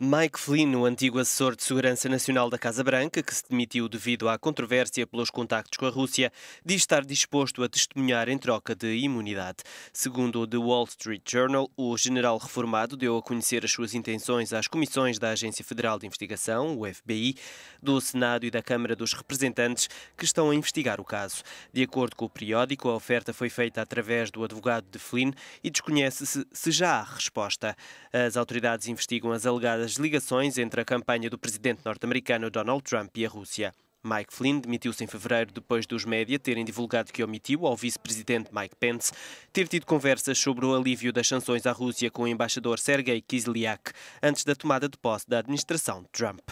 Mike Flynn, o antigo assessor de segurança nacional da Casa Branca, que se demitiu devido à controvérsia pelos contactos com a Rússia, diz estar disposto a testemunhar em troca de imunidade. Segundo o The Wall Street Journal, o general reformado deu a conhecer as suas intenções às comissões da Agência Federal de Investigação, o FBI, do Senado e da Câmara dos Representantes, que estão a investigar o caso. De acordo com o periódico, a oferta foi feita através do advogado de Flynn e desconhece-se se já há resposta. As autoridades investigam as alegadas das ligações entre a campanha do presidente norte-americano Donald Trump e a Rússia. Mike Flynn demitiu-se em fevereiro depois dos média terem divulgado que omitiu ao vice-presidente Mike Pence ter tido conversas sobre o alívio das sanções à Rússia com o embaixador Sergei Kislyak antes da tomada de posse da administração de Trump.